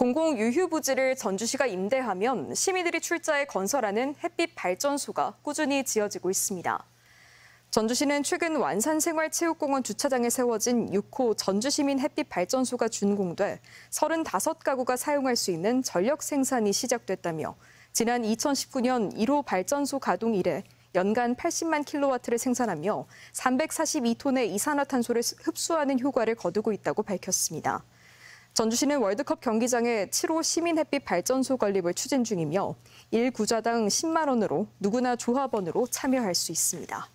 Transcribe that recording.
공공유휴부지를 전주시가 임대하면 시민들이 출자해 건설하는 햇빛 발전소가 꾸준히 지어지고 있습니다. 전주시는 최근 완산생활체육공원 주차장에 세워진 6호 전주시민 햇빛 발전소가 준공돼 35가구가 사용할 수 있는 전력 생산이 시작됐다며 지난 2019년 1호 발전소 가동 이래 연간 80만 킬로와트를 생산하며 342톤의 이산화탄소를 흡수하는 효과를 거두고 있다고 밝혔습니다. 전주시는 월드컵 경기장에 7호 시민햇빛 발전소 건립을 추진 중이며 1구좌당 10만 원으로 누구나 조합원으로 참여할 수 있습니다.